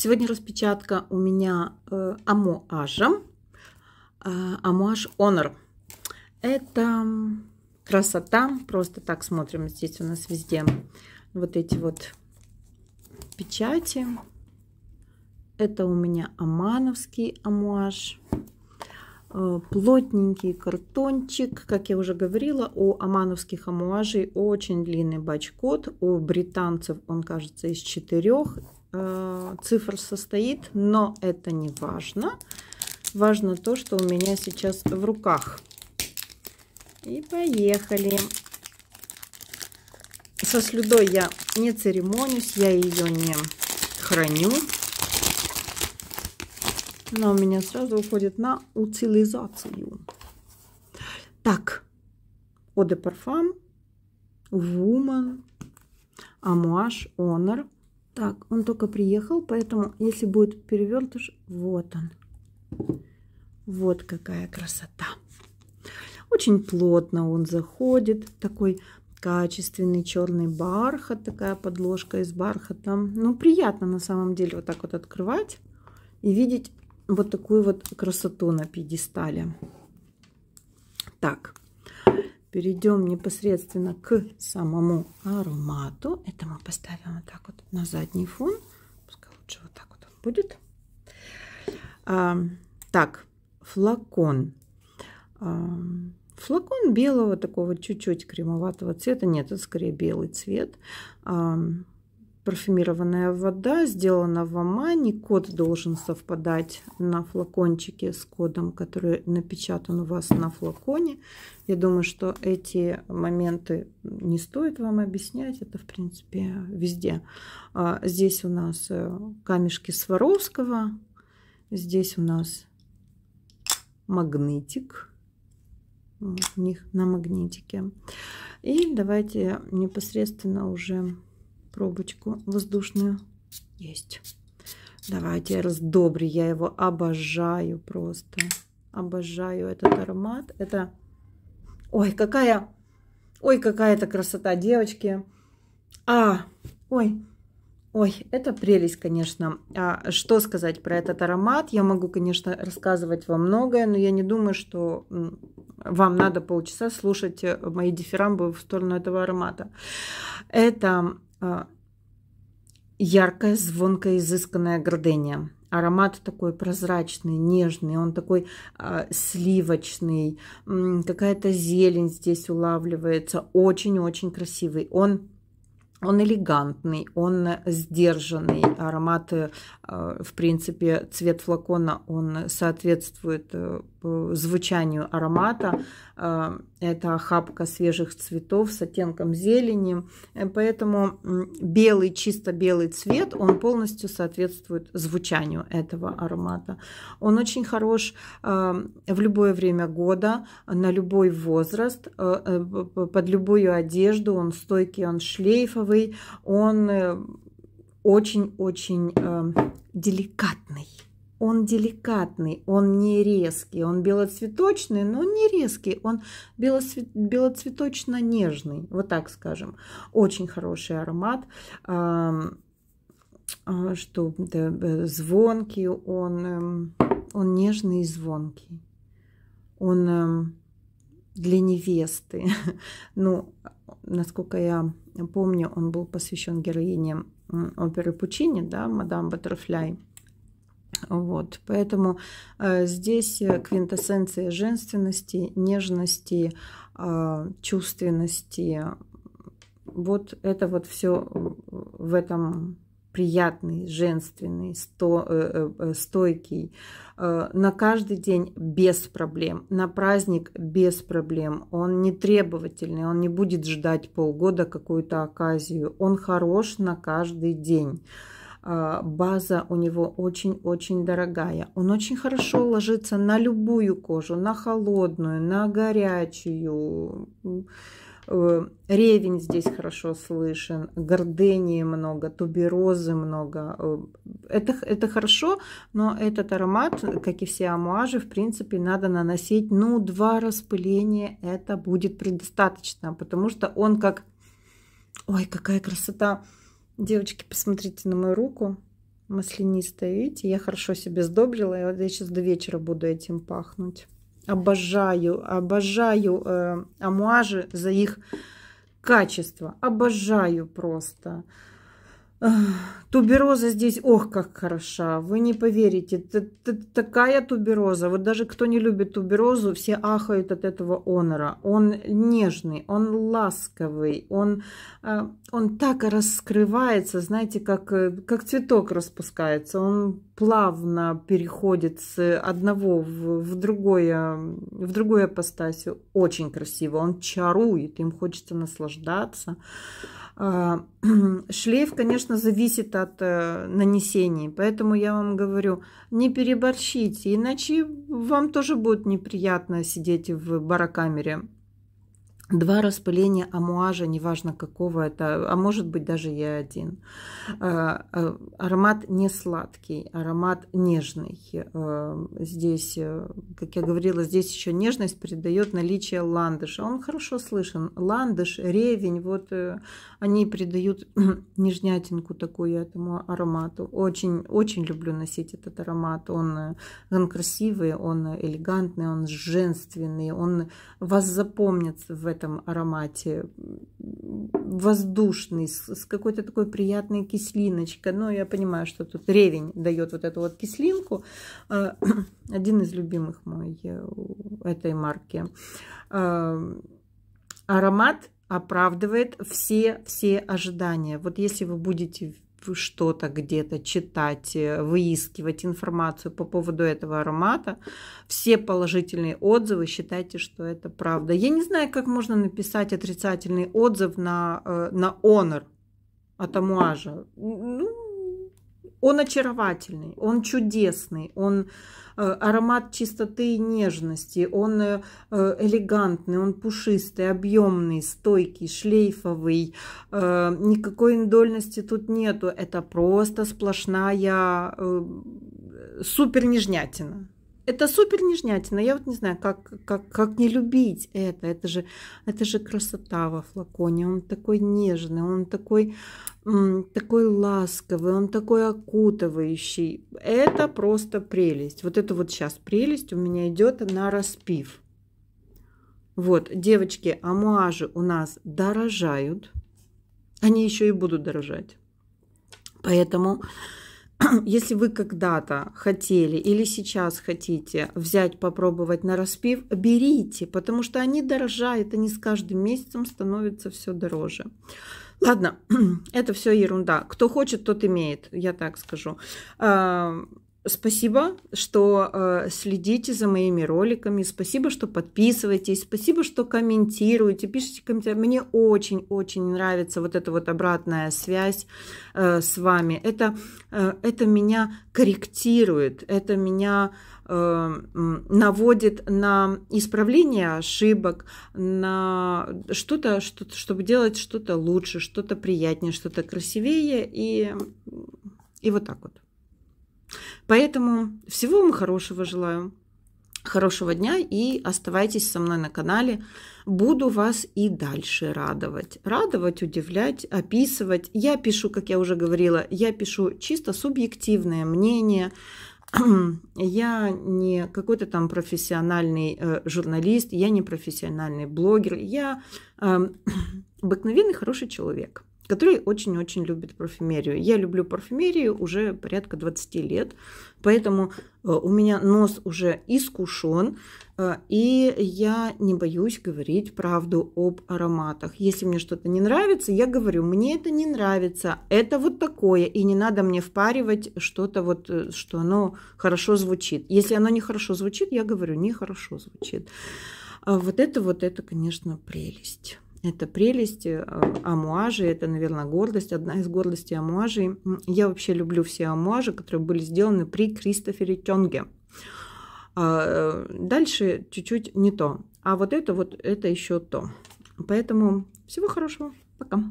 Сегодня распечатка у меня э, амуажа. Э, амуаж Honor. Это красота. Просто так смотрим. Здесь у нас везде вот эти вот печати. Это у меня амановский амуаж. Э, плотненький картончик. Как я уже говорила, у амановских амуажей очень длинный бачкот. У британцев он, кажется, из четырех э, цифр состоит, но это не важно. Важно то, что у меня сейчас в руках. И поехали. Со слюдой я не церемонюсь, я ее не храню. Она у меня сразу уходит на утилизацию. Так, Eau de Parfum, Woman, Amouage, Honor – так, он только приехал, поэтому если будет перевертыш, вот он. Вот какая красота. Очень плотно он заходит. Такой качественный черный бархат, такая подложка из бархата. Ну, приятно на самом деле вот так вот открывать и видеть вот такую вот красоту на пьедестале. Так, перейдем непосредственно к самому аромату. Это мы поставим вот так вот на задний фон. Пускай лучше вот так вот он будет. А, так, флакон. А, флакон белого такого чуть-чуть кремоватого цвета. Нет, это скорее белый цвет. А, парфюмированная вода, сделана в Омане. Код должен совпадать на флакончике с кодом, который напечатан у вас на флаконе. Я думаю, что эти моменты не стоит вам объяснять. Это, в принципе, везде. А здесь у нас э, камешки Сваровского. Здесь у нас магнитик. У них на магнитике. И давайте непосредственно уже пробочку воздушную. Есть. Давайте раздобри. Я его обожаю просто. Обожаю этот аромат. Это... Ой, какая... Ой, какая это красота, девочки. А, ой, Ой, это прелесть, конечно. А что сказать про этот аромат? Я могу, конечно, рассказывать вам многое, но я не думаю, что вам надо полчаса слушать мои дифирамбы в сторону этого аромата. Это а, яркое, звонкое, изысканное градение. Аромат такой прозрачный, нежный, он такой э, сливочный, какая-то зелень здесь улавливается, очень-очень красивый. Он он элегантный, он сдержанный. Ароматы, а, в принципе, цвет флакона, он соответствует э, Э, звучанию аромата. Э, это охапка свежих цветов с оттенком зелени. Э, поэтому белый, чисто белый цвет, он полностью соответствует звучанию этого аромата. Он очень хорош в любое время года, на любой возраст, под любую одежду. Он стойкий, он шлейфовый, он очень-очень деликатный он деликатный, он не резкий, он белоцветочный, но он не резкий, он белоцве... белоцветочно-нежный, вот так скажем. Очень хороший аромат, а, что э, звонкий, он, эм, он нежный и звонкий. Он эм, для невесты. Ну, насколько я помню, он был посвящен героине оперы Пучини, да, мадам Баттерфляй. Вот, поэтому э, здесь э, квинтэссенция женственности, нежности, э, чувственности. Вот это вот все в этом приятный, женственный, сто, э, э, э, стойкий. Э, на каждый день без проблем, на праздник без проблем. Он не требовательный, он не будет ждать полгода какую-то оказию. Он хорош на каждый день. А, база у него очень-очень дорогая. Он очень хорошо ложится на любую кожу, на холодную, на горячую. Э, ревень здесь хорошо слышен, гордении много, туберозы много. Э, это, это хорошо, но этот аромат, как и все амуажи, в принципе, надо наносить, ну, два распыления это будет предостаточно, потому что он как... Ой, какая красота! Девочки, посмотрите на мою руку. Маслянистая, видите? Я хорошо себе сдобрила. Я, сейчас до вечера буду этим пахнуть. Обожаю, обожаю э, амуажи за их качество. Обожаю просто. Тубероза здесь, ох, как хороша. Вы не поверите, это, такая тубероза. Вот даже кто не любит туберозу, все ахают от этого онора. Он нежный, он ласковый, он, а, он так раскрывается, знаете, как, э, как цветок распускается. Он плавно переходит с одного в, в, другое, в другую апостасию. Очень красиво, он чарует, им хочется наслаждаться. А, шлейф, конечно, зависит от э, нанесений, поэтому я вам говорю, не переборщите, иначе вам тоже будет неприятно сидеть в барокамере. Два распыления амуажа, неважно какого это, а может быть даже я один. Э, э, аромат не сладкий, аромат нежный. Э, здесь, как я говорила, здесь еще нежность придает наличие ландыша. Он хорошо слышен. Ландыш, ревень, вот они придают нежнятинку такую этому аромату. Очень, очень люблю носить этот аромат. Он, он красивый, он элегантный, он женственный, он вас запомнится в этом этом аромате. Воздушный, с какой-то такой приятной кислиночкой. Но ну, я понимаю, что тут ревень дает вот эту вот кислинку. А, один из любимых мой э, этой марки. А, аромат оправдывает все, все ожидания. Вот если вы будете что-то где-то читать, э, выискивать информацию по поводу этого аромата, все положительные отзывы, считайте, что это правда. Я не знаю, как можно написать отрицательный отзыв на, э, на Honor от Амуажа. Ну, он очаровательный, он чудесный, он э, аромат чистоты и нежности, он э, э, элегантный, он пушистый, объемный, стойкий, шлейфовый. никакой индольности тут нету, это просто сплошная супер нежнятина. Это супер нежнятина. Я вот не знаю, как, как, как не любить это. Это же, это же красота во флаконе. Он такой нежный, он такой, такой ласковый, он такой окутывающий. Это просто прелесть. Вот это вот сейчас прелесть у меня идет на распив. Вот, девочки, амуажи у нас дорожают. Они еще и будут дорожать. Поэтому если вы когда-то хотели или сейчас хотите взять, попробовать на распив, берите, потому что они дорожают, они с каждым месяцем становятся все дороже. Ладно, это все ерунда. Кто хочет, тот имеет, я так скажу. А, Спасибо, что э, следите за моими роликами, спасибо, что подписываетесь, спасибо, что комментируете, пишите комментарии. Мне очень-очень нравится вот эта вот обратная связь э, с вами. Это, э, это меня корректирует, это меня э, наводит на исправление ошибок, на что-то, что чтобы делать что-то лучше, что-то приятнее, что-то красивее и, и вот так вот. Поэтому всего вам хорошего желаю, хорошего дня и оставайтесь со мной на канале. Буду вас и дальше радовать. Радовать, удивлять, описывать. Я пишу, как я уже говорила, я пишу чисто субъективное мнение, я не какой-то там профессиональный э, журналист, я не профессиональный блогер, я эм, обыкновенный хороший человек который очень-очень любит парфюмерию. Я люблю парфюмерию уже порядка 20 лет, поэтому э, у меня нос уже искушен, э, и я не боюсь говорить правду об ароматах. Если мне что-то не нравится, я говорю, мне это не нравится, это вот такое, и не надо мне впаривать что-то вот, э, что оно хорошо звучит. Если оно не хорошо звучит, я говорю, не хорошо звучит. А вот это вот, это, конечно, прелесть. Это прелесть э, амуажи, это, наверное, гордость, одна из гордостей амуажей. Я вообще люблю все амуажи, которые были сделаны при Кристофере Тёнге. А, э, дальше чуть-чуть не то. А вот это вот, это еще то. Поэтому всего хорошего. Пока.